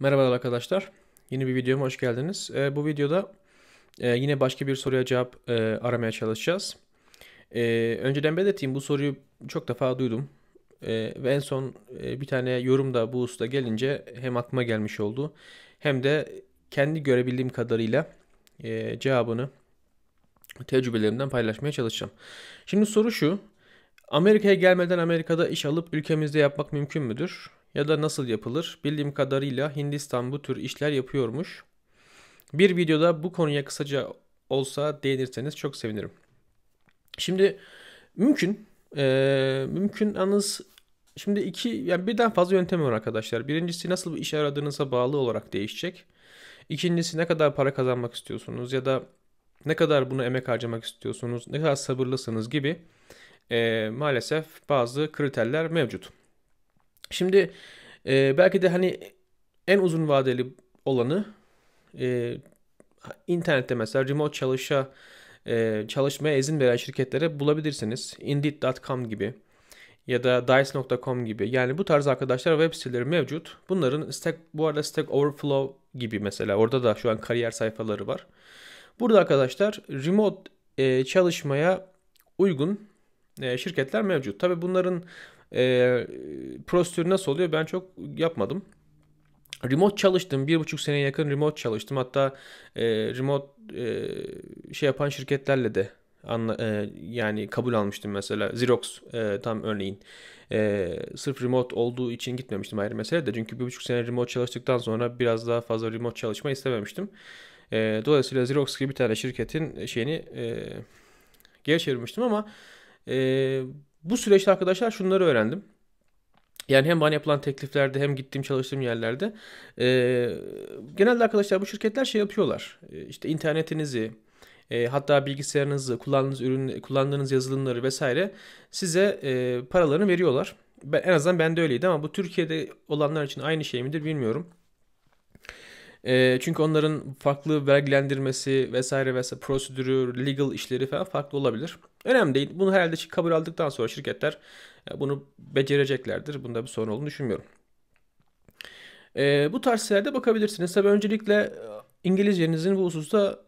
Merhabalar arkadaşlar. Yeni bir videoma hoş geldiniz. E, bu videoda e, yine başka bir soruya cevap e, aramaya çalışacağız. E, önceden belirteyim bu soruyu çok defa duydum. E, ve en son e, bir tane yorum da bu usta gelince hem aklıma gelmiş oldu. Hem de kendi görebildiğim kadarıyla e, cevabını tecrübelerimden paylaşmaya çalışacağım. Şimdi soru şu. Amerika'ya gelmeden Amerika'da iş alıp ülkemizde yapmak mümkün müdür? ya da nasıl yapılır? Bildiğim kadarıyla Hindistan bu tür işler yapıyormuş. Bir videoda bu konuya kısaca olsa değinirseniz çok sevinirim. Şimdi mümkün. Ee, mümkün anız. şimdi iki yani birden fazla yöntem var arkadaşlar. Birincisi nasıl bir iş aradığınıza bağlı olarak değişecek. İkincisi ne kadar para kazanmak istiyorsunuz ya da ne kadar buna emek harcamak istiyorsunuz, ne kadar sabırlısınız gibi e, maalesef bazı kriterler mevcut. Şimdi e, belki de hani en uzun vadeli olanı e, internette mesela remote çalışa e, çalışmaya izin veren şirketlere bulabilirsiniz. Indeed.com gibi ya da dice.com gibi. Yani bu tarz arkadaşlar web siteleri mevcut. Bunların Stack bu arada Stack Overflow gibi mesela orada da şu an kariyer sayfaları var. Burada arkadaşlar remote e, çalışmaya uygun e, şirketler mevcut. Tabii bunların e, ee, prosedürü nasıl oluyor ben çok yapmadım. Remote çalıştım. Bir buçuk seneye yakın remote çalıştım. Hatta e, remote e, şey yapan şirketlerle de anla, e, yani kabul almıştım mesela. Xerox e, tam örneğin. E, sırf remote olduğu için gitmemiştim ayrı mesele de. Çünkü bir buçuk sene remote çalıştıktan sonra biraz daha fazla remote çalışma istememiştim. E, dolayısıyla Xerox gibi bir tane şirketin şeyini e, geri çevirmiştim ama e, bu süreçte arkadaşlar şunları öğrendim. Yani hem bana yapılan tekliflerde hem gittiğim çalıştığım yerlerde e, genelde arkadaşlar bu şirketler şey yapıyorlar. E, işte internetinizi, e, hatta bilgisayarınızı, kullandığınız ürün, kullandığınız yazılımları vesaire size e, paralarını veriyorlar. Ben, en azından bende öyleydi ama bu Türkiye'de olanlar için aynı şey midir bilmiyorum. E, çünkü onların farklı vergilendirmesi vesaire vesaire prosedürü, legal işleri falan farklı olabilir. Önemli değil. Bunu herhalde kabul aldıktan sonra şirketler e, bunu becereceklerdir. Bunda bir sorun olduğunu düşünmüyorum. E, bu tarz şeylerde bakabilirsiniz. Tabii öncelikle e, İngilizcenizin bu hususta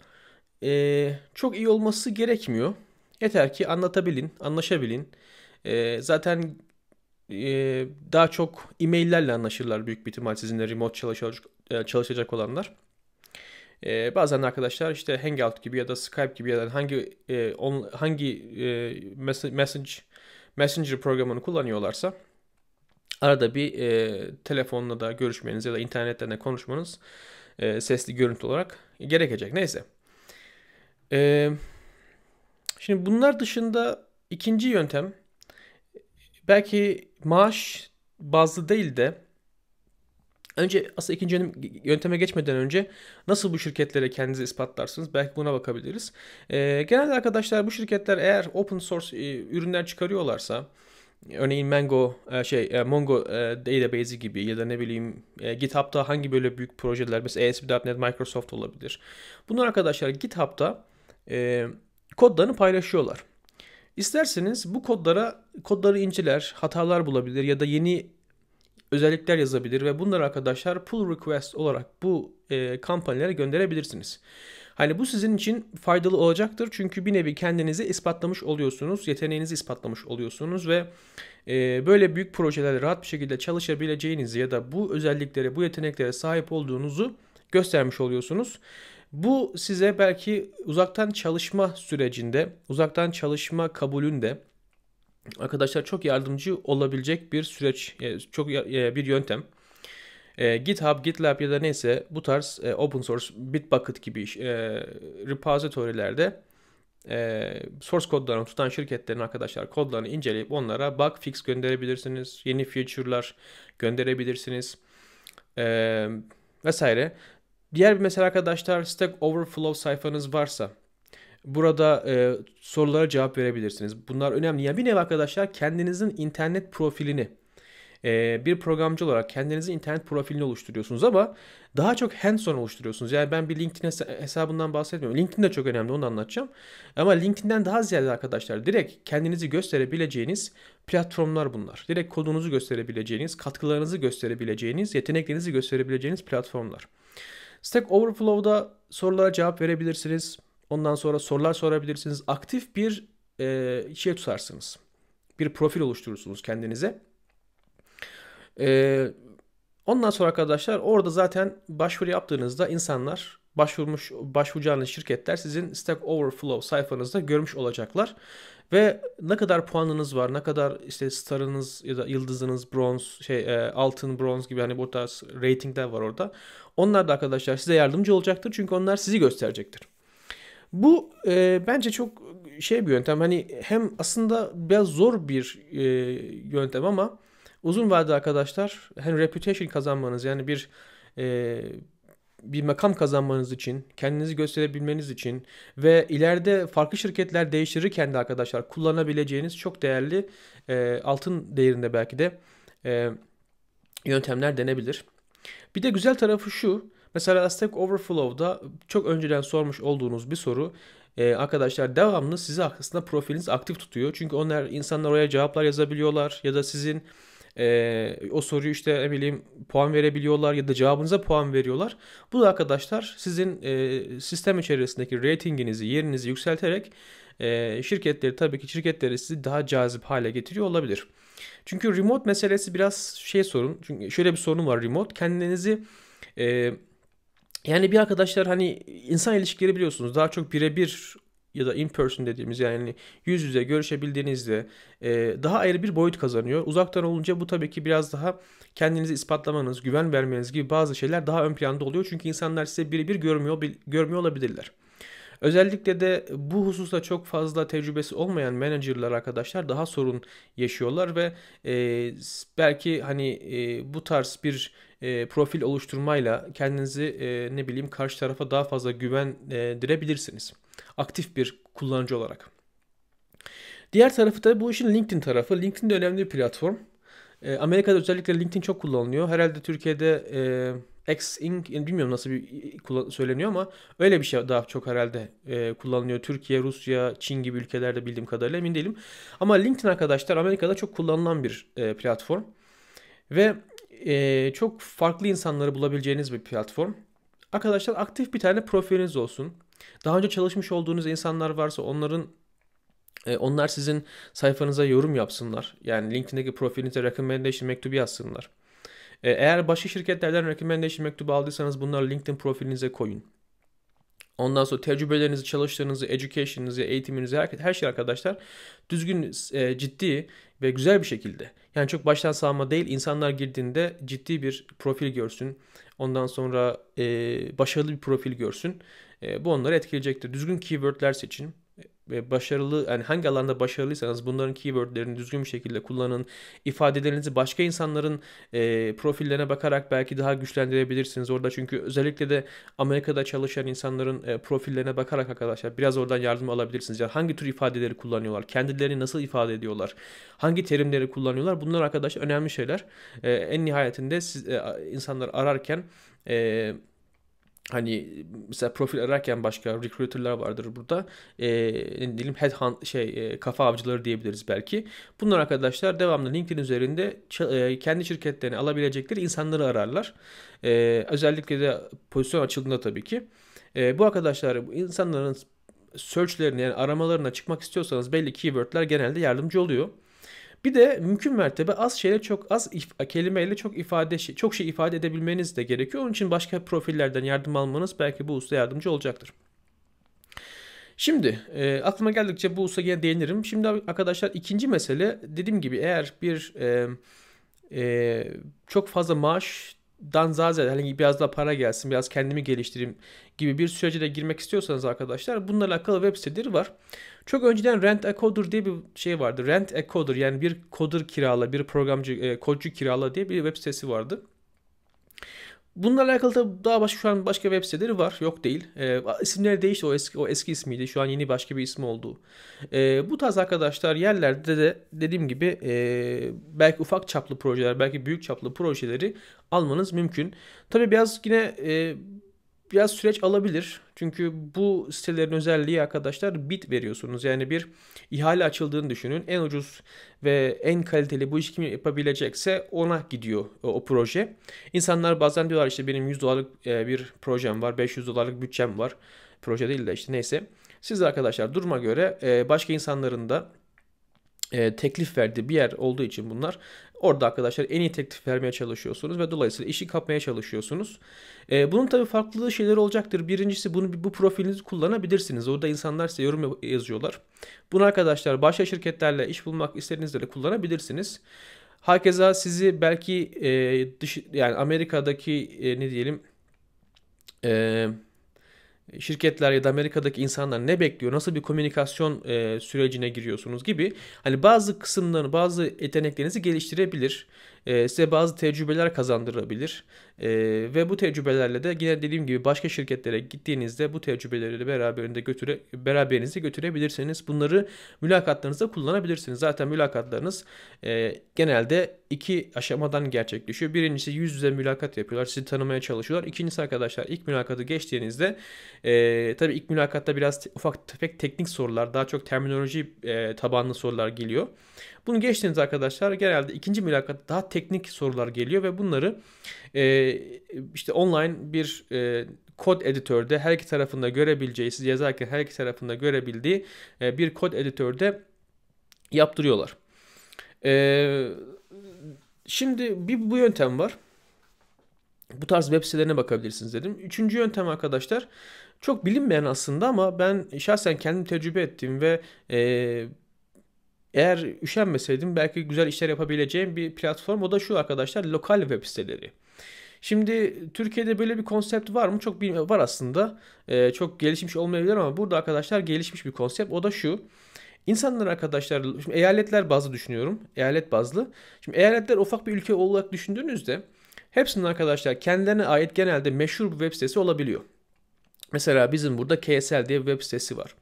e, çok iyi olması gerekmiyor. Yeter ki anlatabilin, anlaşabilin. E, zaten e, daha çok e-maillerle anlaşırlar büyük bir ihtimal sizinle remote çalışacak. E, çalışacak olanlar. E, bazen arkadaşlar işte Hangout gibi ya da Skype gibi ya da hangi e, on, hangi e, message Messenger programını kullanıyorlarsa arada bir e, telefonla da görüşmeniz ya da internetten de konuşmanız e, sesli görüntü olarak gerekecek. Neyse. E, şimdi bunlar dışında ikinci yöntem belki maaş bazlı değil de Önce aslında ikinci yönteme geçmeden önce nasıl bu şirketlere kendinizi ispatlarsınız? Belki buna bakabiliriz. E, genelde arkadaşlar bu şirketler eğer open source e, ürünler çıkarıyorlarsa örneğin Mango e, şey e, Mongo e, database'i gibi ya da ne bileyim GitHub'da hangi böyle büyük projeler mesela ASP.NET Microsoft olabilir. Bunlar arkadaşlar GitHub'da e, kodlarını paylaşıyorlar. İsterseniz bu kodlara kodları inceler, hatalar bulabilir ya da yeni özellikler yazabilir ve bunları arkadaşlar pull request olarak bu e, kampanyalara gönderebilirsiniz. Hani bu sizin için faydalı olacaktır çünkü bir nevi kendinizi ispatlamış oluyorsunuz, yeteneğinizi ispatlamış oluyorsunuz ve e, böyle büyük projelerde rahat bir şekilde çalışabileceğinizi ya da bu özelliklere, bu yeteneklere sahip olduğunuzu göstermiş oluyorsunuz. Bu size belki uzaktan çalışma sürecinde, uzaktan çalışma kabulünde arkadaşlar çok yardımcı olabilecek bir süreç, e, çok e, bir yöntem. E, GitHub, GitLab ya da neyse bu tarz open source Bitbucket gibi repositorylerde source kodlarını tutan şirketlerin arkadaşlar kodlarını inceleyip onlara bug fix gönderebilirsiniz. Yeni feature'lar gönderebilirsiniz. vesaire. Diğer bir mesele arkadaşlar Stack Overflow sayfanız varsa Burada e, sorulara cevap verebilirsiniz. Bunlar önemli. Yani bir nevi arkadaşlar kendinizin internet profilini e, bir programcı olarak kendinizin internet profilini oluşturuyorsunuz ama daha çok hands-on oluşturuyorsunuz. Yani ben bir LinkedIn hesabından bahsetmiyorum. LinkedIn de çok önemli onu anlatacağım. Ama LinkedIn'den daha ziyade arkadaşlar direkt kendinizi gösterebileceğiniz platformlar bunlar. Direkt kodunuzu gösterebileceğiniz, katkılarınızı gösterebileceğiniz, yeteneklerinizi gösterebileceğiniz platformlar. Stack Overflow'da sorulara cevap verebilirsiniz. Ondan sonra sorular sorabilirsiniz. Aktif bir e, şey tutarsınız. Bir profil oluşturursunuz kendinize. E, ondan sonra arkadaşlar orada zaten başvuru yaptığınızda insanlar başvurmuş başvuracağınız şirketler sizin Stack Overflow sayfanızda görmüş olacaklar. Ve ne kadar puanınız var, ne kadar işte starınız ya da yıldızınız, bronz, şey e, altın, bronz gibi hani bu tarz ratingler var orada. Onlar da arkadaşlar size yardımcı olacaktır çünkü onlar sizi gösterecektir. Bu e, bence çok şey bir yöntem. Hani hem aslında biraz zor bir e, yöntem ama uzun vadede arkadaşlar hem hani reputation kazanmanız yani bir e, bir makam kazanmanız için, kendinizi gösterebilmeniz için ve ileride farklı şirketler değiştirirken de arkadaşlar kullanabileceğiniz çok değerli e, altın değerinde belki de e, yöntemler denebilir. Bir de güzel tarafı şu. Mesela Stack Overflow'da çok önceden sormuş olduğunuz bir soru ee, arkadaşlar devamlı sizi aslında profiliniz aktif tutuyor. Çünkü onlar insanlar oraya cevaplar yazabiliyorlar ya da sizin e, o soruyu işte ne bileyim puan verebiliyorlar ya da cevabınıza puan veriyorlar. Bu da arkadaşlar sizin e, sistem içerisindeki ratinginizi, yerinizi yükselterek e, şirketleri tabii ki şirketleri sizi daha cazip hale getiriyor olabilir. Çünkü remote meselesi biraz şey sorun. Çünkü şöyle bir sorun var remote. Kendinizi e, yani bir arkadaşlar hani insan ilişkileri biliyorsunuz daha çok birebir ya da in person dediğimiz yani yüz yüze görüşebildiğinizde e, daha ayrı bir boyut kazanıyor. Uzaktan olunca bu tabii ki biraz daha kendinizi ispatlamanız, güven vermeniz gibi bazı şeyler daha ön planda oluyor. Çünkü insanlar size birebir görmüyor görmüyor olabilirler. Özellikle de bu hususta çok fazla tecrübesi olmayan menajerler arkadaşlar daha sorun yaşıyorlar ve e, belki hani e, bu tarz bir e, profil oluşturmayla kendinizi e, ne bileyim karşı tarafa daha fazla güvendirebilirsiniz. Aktif bir kullanıcı olarak. Diğer tarafı da bu işin LinkedIn tarafı. LinkedIn de önemli bir platform. E, Amerika'da özellikle LinkedIn çok kullanılıyor. Herhalde Türkiye'de e, X-Ink bilmiyorum nasıl bir söyleniyor ama öyle bir şey daha çok herhalde e, kullanılıyor. Türkiye, Rusya, Çin gibi ülkelerde bildiğim kadarıyla emin değilim. Ama LinkedIn arkadaşlar Amerika'da çok kullanılan bir e, platform. Ve e, çok farklı insanları bulabileceğiniz bir platform. Arkadaşlar aktif bir tane profiliniz olsun. Daha önce çalışmış olduğunuz insanlar varsa onların e, onlar sizin sayfanıza yorum yapsınlar. Yani LinkedIn'deki profilinize recommendation mektubu yazsınlar. E, eğer başka şirketlerden recommendation mektubu aldıysanız bunları LinkedIn profilinize koyun. Ondan sonra tecrübelerinizi, çalıştığınızı, education'ınızı, eğitiminizi, her, her şey arkadaşlar düzgün, e, ciddi ve güzel bir şekilde. Yani çok baştan sağma değil, insanlar girdiğinde ciddi bir profil görsün. Ondan sonra e, başarılı bir profil görsün. E, bu onları etkileyecektir. Düzgün keywordler seçin ve başarılı yani hangi alanda başarılıysanız bunların keywordlerini düzgün bir şekilde kullanın. İfadelerinizi başka insanların e, profillerine bakarak belki daha güçlendirebilirsiniz orada. Çünkü özellikle de Amerika'da çalışan insanların e, profillerine bakarak arkadaşlar biraz oradan yardım alabilirsiniz. Yani hangi tür ifadeleri kullanıyorlar? Kendilerini nasıl ifade ediyorlar? Hangi terimleri kullanıyorlar? Bunlar arkadaş önemli şeyler. E, en nihayetinde siz, e, insanlar ararken e, hani mesela profil ararken başka recruiter'lar vardır burada. E, ne diyelim headhunt şey e, kafa avcıları diyebiliriz belki. Bunlar arkadaşlar devamlı LinkedIn üzerinde e, kendi şirketlerini alabilecekleri insanları ararlar. E, özellikle de pozisyon açıldığında tabii ki. E, bu arkadaşlar bu insanların search'lerine yani aramalarına çıkmak istiyorsanız belli keyword'ler genelde yardımcı oluyor. Bir de mümkün mertebe az şeyle çok az if- kelimeyle çok ifade çok şey ifade edebilmeniz de gerekiyor. Onun için başka profillerden yardım almanız belki bu usta yardımcı olacaktır. Şimdi e, aklıma geldikçe bu usta değinirim. Şimdi arkadaşlar ikinci mesele dediğim gibi eğer bir e, e, çok fazla maaş dan zaten hani biraz daha para gelsin, biraz kendimi geliştireyim gibi bir sürece de girmek istiyorsanız arkadaşlar bunlarla alakalı web siteleri var. Çok önceden Rent a Coder diye bir şey vardı. Rent a Coder yani bir coder kirala, bir programcı, e, kodcu kirala diye bir web sitesi vardı. Bununla alakalı da daha başka şu an başka web siteleri var. Yok değil. E, isimleri değişti. O eski, o eski ismiydi. Şu an yeni başka bir ismi oldu. E, bu tarz arkadaşlar yerlerde de dediğim gibi e, belki ufak çaplı projeler, belki büyük çaplı projeleri almanız mümkün. Tabii biraz yine e, biraz süreç alabilir. Çünkü bu sitelerin özelliği arkadaşlar bit veriyorsunuz. Yani bir ihale açıldığını düşünün. En ucuz ve en kaliteli bu işi kim yapabilecekse ona gidiyor o, e, o proje. İnsanlar bazen diyorlar işte benim 100 dolarlık e, bir projem var, 500 dolarlık bütçem var. Proje değil de işte neyse. Siz arkadaşlar duruma göre e, başka insanların da teklif verdiği bir yer olduğu için bunlar Orada arkadaşlar en iyi teklif vermeye çalışıyorsunuz ve dolayısıyla işi kapmaya çalışıyorsunuz. Ee, bunun tabii farklı şeyler olacaktır. Birincisi bunu bu profilinizi kullanabilirsiniz. Orada insanlar size yorum yazıyorlar. Bunu arkadaşlar başka şirketlerle iş bulmak istediğinizde de kullanabilirsiniz. Herkese sizi belki e, dış yani Amerika'daki e, ne diyelim e, şirketler ya da Amerika'daki insanlar ne bekliyor, nasıl bir komünikasyon e, sürecine giriyorsunuz gibi hani bazı kısımlarını, bazı yeteneklerinizi geliştirebilir e, size bazı tecrübeler kazandırabilir. Ee, ve bu tecrübelerle de yine dediğim gibi başka şirketlere gittiğinizde bu tecrübeleri de beraberinde götüre, beraberinizi götürebilirsiniz. Bunları mülakatlarınızda kullanabilirsiniz. Zaten mülakatlarınız e, genelde iki aşamadan gerçekleşiyor. Birincisi yüz yüze mülakat yapıyorlar. Sizi tanımaya çalışıyorlar. İkincisi arkadaşlar ilk mülakatı geçtiğinizde e, tabii ilk mülakatta biraz ufak tefek teknik sorular daha çok terminoloji e, tabanlı sorular geliyor. Bunu geçtiğiniz arkadaşlar genelde ikinci mülakatta daha teknik sorular geliyor ve bunları e, işte online bir e, kod editörde her iki tarafında görebileceği, siz yazarken her iki tarafında görebildiği e, bir kod editörde yaptırıyorlar. E, şimdi bir bu yöntem var. Bu tarz web sitelerine bakabilirsiniz dedim. Üçüncü yöntem arkadaşlar çok bilinmeyen aslında ama ben şahsen kendim tecrübe ettim ve e, eğer üşenmeseydim belki güzel işler yapabileceğim bir platform o da şu arkadaşlar lokal web siteleri. Şimdi Türkiye'de böyle bir konsept var mı? Çok bilmiyorum. Var aslında. Ee, çok gelişmiş olmayabilir ama burada arkadaşlar gelişmiş bir konsept. O da şu. İnsanlar arkadaşlar, şimdi eyaletler bazlı düşünüyorum. Eyalet bazlı. Şimdi eyaletler ufak bir ülke olarak düşündüğünüzde hepsinin arkadaşlar kendilerine ait genelde meşhur bir web sitesi olabiliyor. Mesela bizim burada KSL diye bir web sitesi var.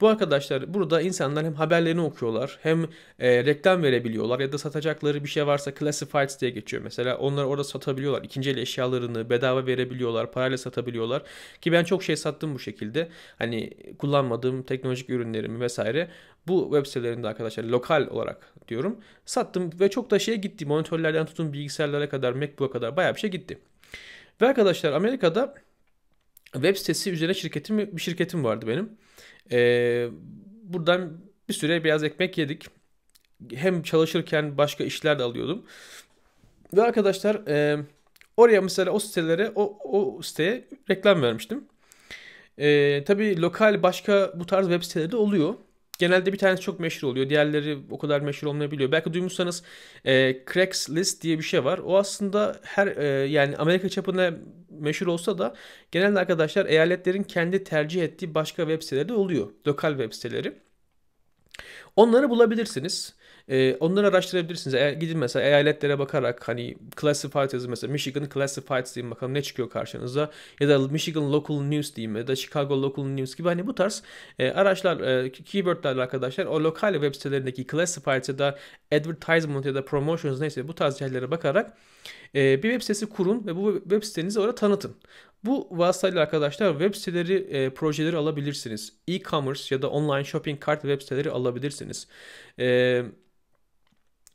Bu arkadaşlar burada insanlar hem haberlerini okuyorlar hem e, reklam verebiliyorlar ya da satacakları bir şey varsa classifieds diye geçiyor. Mesela onları orada satabiliyorlar. İkinci el eşyalarını bedava verebiliyorlar, parayla satabiliyorlar. Ki ben çok şey sattım bu şekilde. Hani kullanmadığım teknolojik ürünlerimi vesaire bu web sitelerinde arkadaşlar lokal olarak diyorum sattım ve çok da şeye gitti. Monitörlerden tutun bilgisayarlara kadar, MacBook'a kadar bayağı bir şey gitti. Ve arkadaşlar Amerika'da web sitesi üzerine şirketim bir şirketim vardı benim. Ee, buradan bir süre biraz ekmek yedik. Hem çalışırken başka işler de alıyordum. Ve arkadaşlar e, oraya mesela o sitelere o, o siteye reklam vermiştim. E, tabii lokal başka bu tarz web siteleri de oluyor. Genelde bir tanesi çok meşhur oluyor. Diğerleri o kadar meşhur olmayabiliyor. Belki duymuşsanız e, Craigslist diye bir şey var. O aslında her e, yani Amerika çapında meşhur olsa da genelde arkadaşlar eyaletlerin kendi tercih ettiği başka web siteleri de oluyor. Lokal web siteleri. Onları bulabilirsiniz. E, onları araştırabilirsiniz. E, gidin mesela eyaletlere bakarak hani classified yazın mesela Michigan classified deyin bakalım ne çıkıyor karşınıza. Ya da Michigan local news diyeyim ya da Chicago local news gibi hani bu tarz e, araçlar, e, keywordlerle arkadaşlar o lokal web sitelerindeki classified ya da advertisement ya da promotions neyse bu tarz yerlere bakarak e, bir web sitesi kurun ve bu web sitenizi orada tanıtın. Bu vasıtayla arkadaşlar web siteleri, e, projeleri alabilirsiniz. E-commerce ya da online shopping kart web siteleri alabilirsiniz. Eee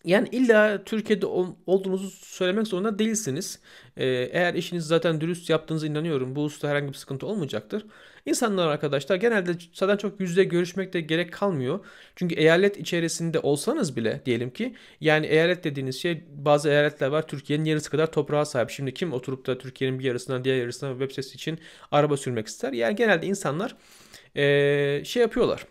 yani illa Türkiye'de olduğunuzu söylemek zorunda değilsiniz. Ee, eğer işinizi zaten dürüst yaptığınızı inanıyorum. Bu hususta herhangi bir sıkıntı olmayacaktır. İnsanlar arkadaşlar genelde zaten çok yüzde görüşmekte gerek kalmıyor. Çünkü eyalet içerisinde olsanız bile diyelim ki yani eyalet dediğiniz şey bazı eyaletler var Türkiye'nin yarısı kadar toprağa sahip. Şimdi kim oturup da Türkiye'nin bir yarısından diğer yarısına web sitesi için araba sürmek ister? Yani genelde insanlar ee, şey yapıyorlar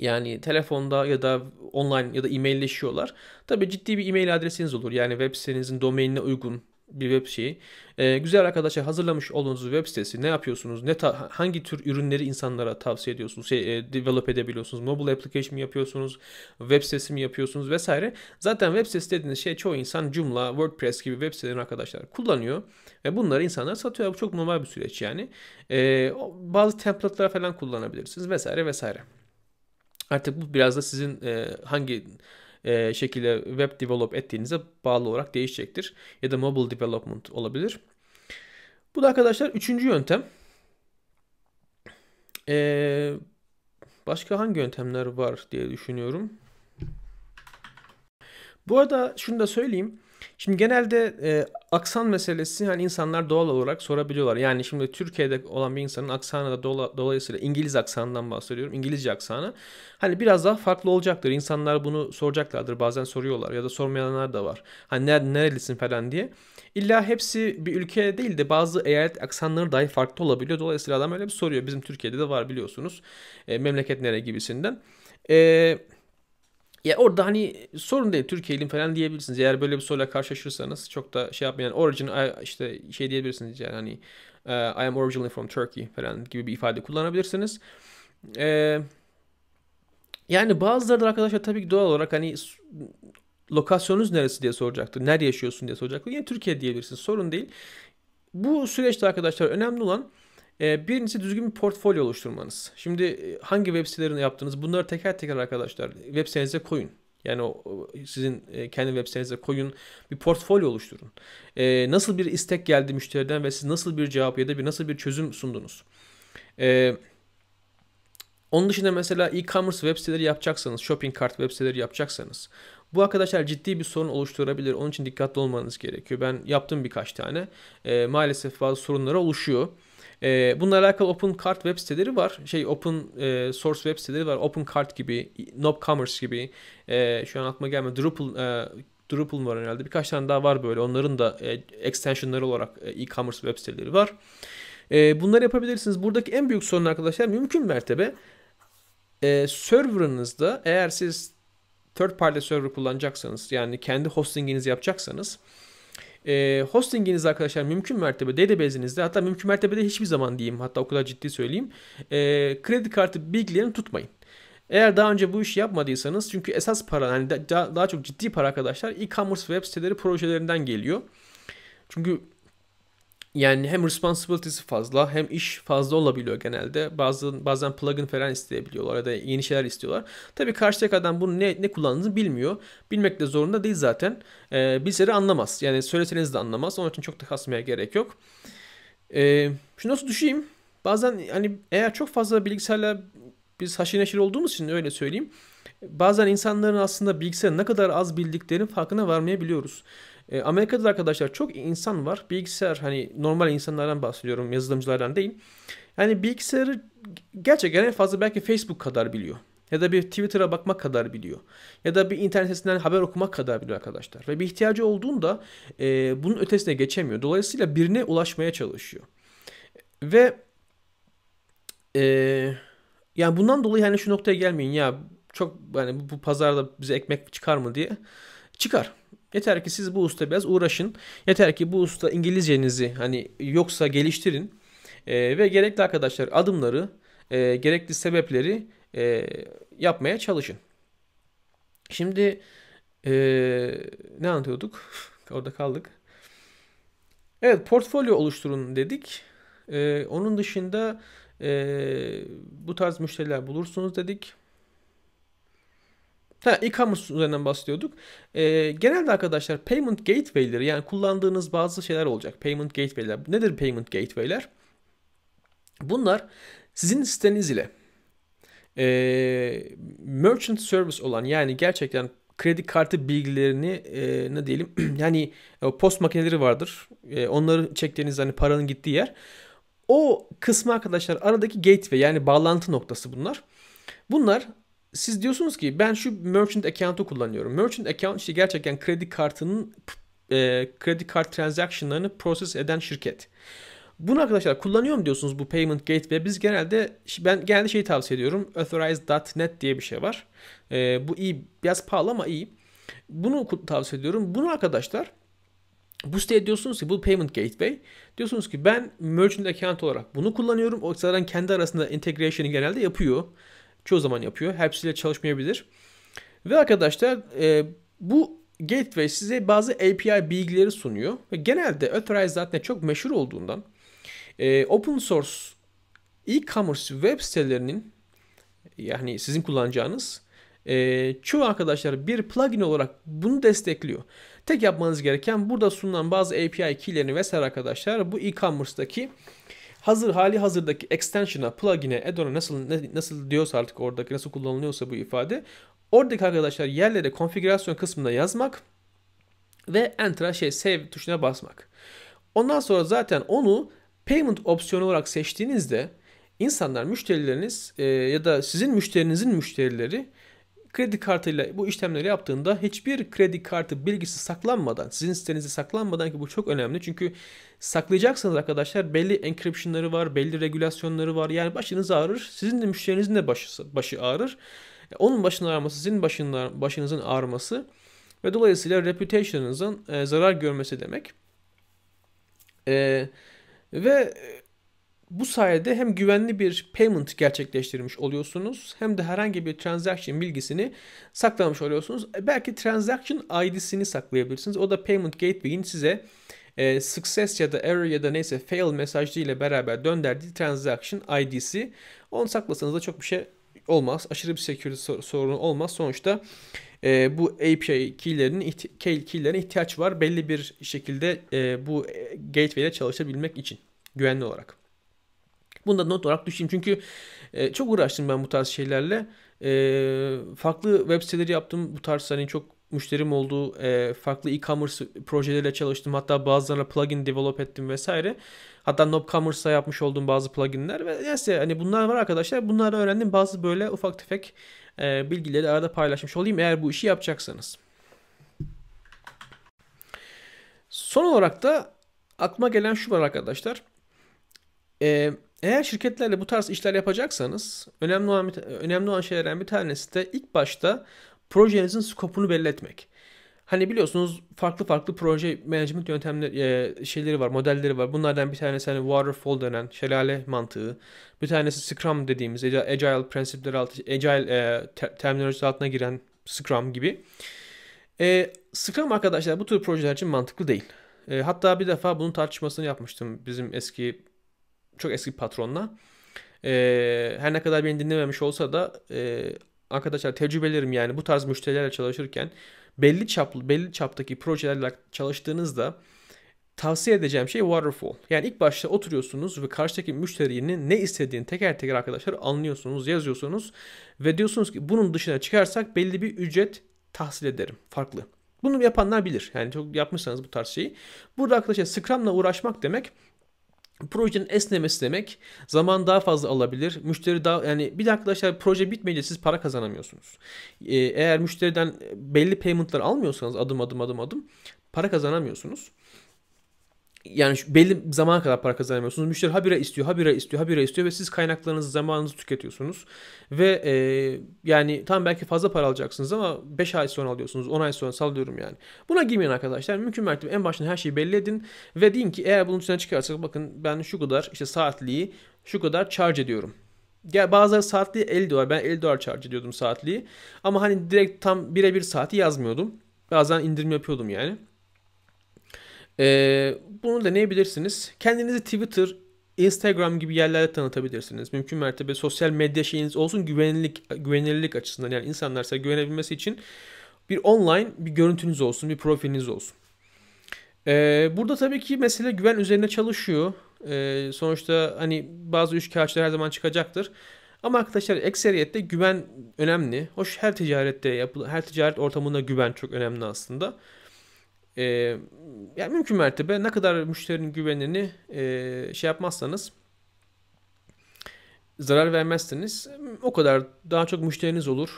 yani telefonda ya da online ya da e-mailleşiyorlar. Tabi ciddi bir e-mail adresiniz olur. Yani web sitenizin domainine uygun bir web şeyi. Ee, güzel arkadaşlar hazırlamış olduğunuz web sitesi ne yapıyorsunuz? Ne hangi tür ürünleri insanlara tavsiye ediyorsunuz? Şey, e, develop edebiliyorsunuz. Mobile application mi yapıyorsunuz? Web sitesi mi yapıyorsunuz vesaire. Zaten web sitesi dediğiniz şey çoğu insan Joomla, WordPress gibi web sitelerini arkadaşlar kullanıyor ve bunları insanlar satıyor. Bu çok normal bir süreç yani. Ee, bazı template'lar falan kullanabilirsiniz vesaire vesaire. Artık bu biraz da sizin e, hangi e, şekilde web develop ettiğinize bağlı olarak değişecektir. Ya da mobile development olabilir. Bu da arkadaşlar üçüncü yöntem. Ee, başka hangi yöntemler var diye düşünüyorum. Bu arada şunu da söyleyeyim. Şimdi genelde e, aksan meselesi hani insanlar doğal olarak sorabiliyorlar. Yani şimdi Türkiye'de olan bir insanın aksanı da dola, dolayısıyla İngiliz aksanından bahsediyorum. İngilizce aksanı. Hani biraz daha farklı olacaktır. İnsanlar bunu soracaklardır. Bazen soruyorlar ya da sormayanlar da var. Hani ner, nerelisin falan diye. İlla hepsi bir ülke değil de bazı eyalet aksanları dahi farklı olabiliyor. Dolayısıyla adam öyle bir soruyor. Bizim Türkiye'de de var biliyorsunuz. E, memleket nere gibisinden. Eee ya orada hani sorun değil Türkiye'liyim falan diyebilirsiniz. Eğer böyle bir soruyla karşılaşırsanız çok da şey yapmayan origin işte şey diyebilirsiniz yani hani e, I am originally from Turkey falan gibi bir ifade kullanabilirsiniz. Ee, yani bazıları da arkadaşlar tabii ki doğal olarak hani lokasyonunuz neresi diye soracaktı Nerede yaşıyorsun diye soracaktı Yine Türkiye diyebilirsiniz. Sorun değil. Bu süreçte arkadaşlar önemli olan ee, birincisi düzgün bir portfolyo oluşturmanız. Şimdi e, hangi web sitelerini yaptınız bunları teker teker arkadaşlar web sitenize koyun. Yani o, sizin e, kendi web sitenize koyun, bir portfolyo oluşturun. Ee, nasıl bir istek geldi müşteriden ve siz nasıl bir cevap ya da bir nasıl bir çözüm sundunuz? Ee, onun dışında mesela e-commerce web siteleri yapacaksanız, shopping cart web siteleri yapacaksanız bu arkadaşlar ciddi bir sorun oluşturabilir. Onun için dikkatli olmanız gerekiyor. Ben yaptım birkaç tane. E, maalesef bazı sorunlara oluşuyor. E, bununla alakalı Open OpenCart web siteleri var. Şey Open e, Source web siteleri var. Open OpenCart gibi, Knopcommerce gibi. E, şu an aklıma gelmiyor. Drupal e, Drupal var herhalde. Birkaç tane daha var böyle. Onların da e, extensionları olarak e, e-commerce web siteleri var. E, bunları yapabilirsiniz. Buradaki en büyük sorun arkadaşlar mümkün mertebe e, server'ınızda eğer siz third party server kullanacaksanız yani kendi hostinginizi yapacaksanız e, hostinginiz arkadaşlar mümkün mertebe database'inizde hatta mümkün mertebede hiçbir zaman diyeyim hatta o kadar ciddi söyleyeyim. E, kredi kartı bilgilerini tutmayın. Eğer daha önce bu işi yapmadıysanız çünkü esas para yani daha, daha çok ciddi para arkadaşlar e-commerce web siteleri projelerinden geliyor. Çünkü yani hem responsibility'si fazla hem iş fazla olabiliyor genelde. Bazen bazen plugin falan isteyebiliyorlar ya da yeni şeyler istiyorlar. Tabii karşıdaki adam bunu ne, ne kullandığını bilmiyor. Bilmek de zorunda değil zaten. Ee, bilse de anlamaz. Yani söyleseniz de anlamaz. Onun için çok da kasmaya gerek yok. Ee, şunu nasıl düşeyim? Bazen hani eğer çok fazla bilgisayarla biz haşir neşir olduğumuz için öyle söyleyeyim. Bazen insanların aslında bilgisayarı ne kadar az bildiklerinin farkına varmayabiliyoruz. E, Amerika'da arkadaşlar çok insan var. Bilgisayar hani normal insanlardan bahsediyorum yazılımcılardan değil. Yani bilgisayarı gerçekten en fazla belki Facebook kadar biliyor. Ya da bir Twitter'a bakmak kadar biliyor. Ya da bir internet sitesinden haber okumak kadar biliyor arkadaşlar. Ve bir ihtiyacı olduğunda e, bunun ötesine geçemiyor. Dolayısıyla birine ulaşmaya çalışıyor. Ve e, yani bundan dolayı hani şu noktaya gelmeyin ya çok yani bu pazarda bize ekmek çıkar mı diye çıkar. Yeter ki siz bu usta biraz uğraşın. Yeter ki bu usta İngilizcenizi hani yoksa geliştirin. E, ve gerekli arkadaşlar adımları, e, gerekli sebepleri e, yapmaya çalışın. Şimdi e, ne anlatıyorduk? Orada kaldık. Evet portfolyo oluşturun dedik. E, onun dışında e, bu tarz müşteriler bulursunuz dedik. Ha, e-commerce üzerinden bahsediyorduk. Ee, genelde arkadaşlar payment gateway'leri yani kullandığınız bazı şeyler olacak. Payment gateway'ler. Nedir payment gateway'ler? Bunlar sizin siteniz ile e, merchant service olan yani gerçekten kredi kartı bilgilerini e, ne diyelim yani e, post makineleri vardır. E, onları çektiğiniz hani paranın gittiği yer. O kısmı arkadaşlar aradaki gateway yani bağlantı noktası bunlar. Bunlar siz diyorsunuz ki ben şu merchant account'u kullanıyorum. Merchant account işte gerçekten kredi kartının e, kredi kart transaction'larını proses eden şirket. Bunu arkadaşlar kullanıyor mu diyorsunuz bu payment gateway? Biz genelde ben genelde şey tavsiye ediyorum. Authorize.net diye bir şey var. E, bu iyi biraz pahalı ama iyi. Bunu tavsiye ediyorum. Bunu arkadaşlar bu siteye diyorsunuz ki bu payment gateway. Diyorsunuz ki ben merchant account olarak bunu kullanıyorum. O zaten kendi arasında integration'ı genelde yapıyor çoğu zaman yapıyor. Hepsiyle çalışmayabilir. Ve arkadaşlar e, bu gateway size bazı API bilgileri sunuyor. Ve genelde authorize zaten çok meşhur olduğundan e, open source e-commerce web sitelerinin yani sizin kullanacağınız e, çoğu arkadaşlar bir plugin olarak bunu destekliyor. Tek yapmanız gereken burada sunulan bazı API keylerini vesaire arkadaşlar bu e-commerce'daki hazır hali hazırdaki extension'a, plugin'e, addon'a nasıl nasıl diyorsa artık oradaki nasıl kullanılıyorsa bu ifade oradaki arkadaşlar yerlere konfigürasyon kısmına yazmak ve enter'a şey save tuşuna basmak. Ondan sonra zaten onu payment opsiyonu olarak seçtiğinizde insanlar müşterileriniz e, ya da sizin müşterinizin müşterileri Kredi kartıyla bu işlemleri yaptığında hiçbir kredi kartı bilgisi saklanmadan, sizin sitenizde saklanmadan ki bu çok önemli. Çünkü saklayacaksınız arkadaşlar belli encryption'ları var, belli regülasyonları var. Yani başınız ağrır, sizin de müşterinizin de başı, başı ağrır. E, onun başının ağrması sizin başının, başınızın ağrması ve dolayısıyla reputation'ınızın e, zarar görmesi demek. E, ve bu sayede hem güvenli bir payment gerçekleştirmiş oluyorsunuz hem de herhangi bir transaction bilgisini saklamış oluyorsunuz. E, belki transaction ID'sini saklayabilirsiniz. O da payment gateway'in size e, success ya da error ya da neyse fail mesajı ile beraber dönderdiği transaction ID'si. Onu saklasanız da çok bir şey olmaz. Aşırı bir security sorunu olmaz. Sonuçta e, bu API keylerin, key'lerinin key'lerine ihtiyaç var belli bir şekilde e, bu e, gateway ile çalışabilmek için güvenli olarak. Bunu da not olarak düşeyim çünkü e, çok uğraştım ben bu tarz şeylerle. E, farklı web siteleri yaptım. Bu tarz hani çok müşterim oldu e, farklı e-commerce projeleriyle çalıştım. Hatta bazılarına plugin develop ettim vesaire. Hatta Nopcommerce'da yapmış olduğum bazı pluginler ve neyse hani bunlar var arkadaşlar. Bunları öğrendim. Bazı böyle ufak tefek e, bilgileri arada paylaşmış olayım eğer bu işi yapacaksanız. Son olarak da aklıma gelen şu var arkadaşlar. Eee eğer şirketlerle bu tarz işler yapacaksanız önemli olan, önemli olan şeylerden bir tanesi de ilk başta projenizin skopunu belli etmek. Hani biliyorsunuz farklı farklı proje management yöntemleri e, şeyleri var, modelleri var. Bunlardan bir tanesi hani waterfall denen şelale mantığı. Bir tanesi Scrum dediğimiz agile prensipleri altı agile e, ter- altına giren Scrum gibi. E, Scrum arkadaşlar bu tür projeler için mantıklı değil. E, hatta bir defa bunun tartışmasını yapmıştım bizim eski çok eski patronla. E, her ne kadar beni dinlememiş olsa da e, arkadaşlar tecrübelerim yani bu tarz müşterilerle çalışırken belli çaplı belli çaptaki projelerle çalıştığınızda tavsiye edeceğim şey waterfall. Yani ilk başta oturuyorsunuz ve karşıdaki müşterinin ne istediğini teker teker arkadaşlar anlıyorsunuz, yazıyorsunuz ve diyorsunuz ki bunun dışına çıkarsak belli bir ücret tahsil ederim. Farklı. Bunu yapanlar bilir. Yani çok yapmışsanız bu tarz şeyi. Burada arkadaşlar Scrum'la uğraşmak demek Projenin esnemesi demek zaman daha fazla alabilir. Müşteri daha yani bir de arkadaşlar şey, proje bitmeyince siz para kazanamıyorsunuz. Ee, eğer müşteriden belli payment'ları almıyorsanız adım adım adım adım para kazanamıyorsunuz yani belli bir zamana kadar para kazanamıyorsunuz. Müşteri habire istiyor, habire istiyor, habire istiyor ve siz kaynaklarınızı, zamanınızı tüketiyorsunuz. Ve e, yani tam belki fazla para alacaksınız ama 5 ay sonra alıyorsunuz, 10 ay sonra sallıyorum yani. Buna girmeyin arkadaşlar. Mümkün mertebe en baştan her şeyi belli edin ve deyin ki eğer bunun üstüne çıkarsak bakın ben şu kadar işte saatliği şu kadar charge ediyorum. Ya bazıları saatliği 50 dolar. Ben 50 dolar charge ediyordum saatliği. Ama hani direkt tam birebir saati yazmıyordum. Bazen indirim yapıyordum yani. Ee, bunu deneyebilirsiniz. Kendinizi Twitter, Instagram gibi yerlerde tanıtabilirsiniz. Mümkün mertebe sosyal medya şeyiniz olsun güvenilirlik, güvenilirlik açısından yani insanlar size güvenebilmesi için bir online bir görüntünüz olsun, bir profiliniz olsun. Ee, burada tabii ki mesele güven üzerine çalışıyor. Ee, sonuçta hani bazı üç kağıtçılar her zaman çıkacaktır. Ama arkadaşlar ekseriyette güven önemli. Hoş her ticarette yapılan, her ticaret ortamında güven çok önemli aslında. E, yani mümkün mertebe ne kadar müşterinin güvenini e, şey yapmazsanız zarar vermezsiniz. O kadar daha çok müşteriniz olur.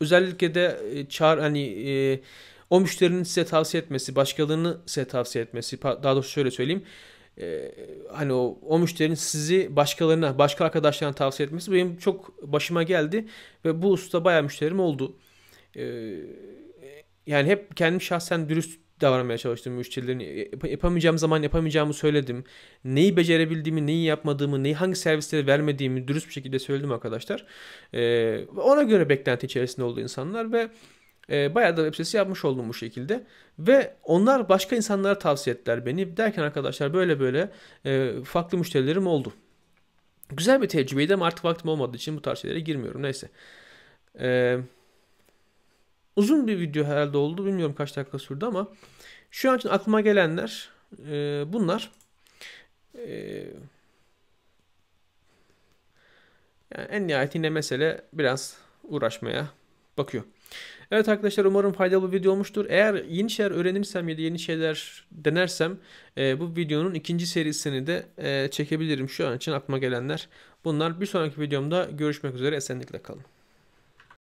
Özellikle de e, çağır hani e, o müşterinin size tavsiye etmesi, başkalarını size tavsiye etmesi, daha doğrusu şöyle söyleyeyim. E, hani o, o müşterinin sizi başkalarına, başka arkadaşlarına tavsiye etmesi benim çok başıma geldi ve bu usta bayağı müşterim oldu. E, yani hep kendim şahsen dürüst davranmaya çalıştım müşterilerin. E, yapamayacağım zaman yapamayacağımı söyledim. Neyi becerebildiğimi, neyi yapmadığımı, neyi hangi servisleri vermediğimi dürüst bir şekilde söyledim arkadaşlar. Ee, ona göre beklenti içerisinde oldu insanlar ve e, bayağı da web sitesi yapmış oldum bu şekilde. Ve onlar başka insanlara tavsiye ettiler beni. Derken arkadaşlar böyle böyle e, farklı müşterilerim oldu. Güzel bir tecrübeydi ama artık vaktim olmadığı için bu tarz şeylere girmiyorum. Neyse. Eee Uzun bir video herhalde oldu. Bilmiyorum kaç dakika sürdü ama şu an için aklıma gelenler e, bunlar. E, yani en nihayetinde mesele biraz uğraşmaya bakıyor. Evet arkadaşlar umarım faydalı bir video olmuştur. Eğer yeni şeyler öğrenirsem ya da yeni şeyler denersem e, bu videonun ikinci serisini de e, çekebilirim. Şu an için aklıma gelenler bunlar. Bir sonraki videomda görüşmek üzere esenlikle kalın.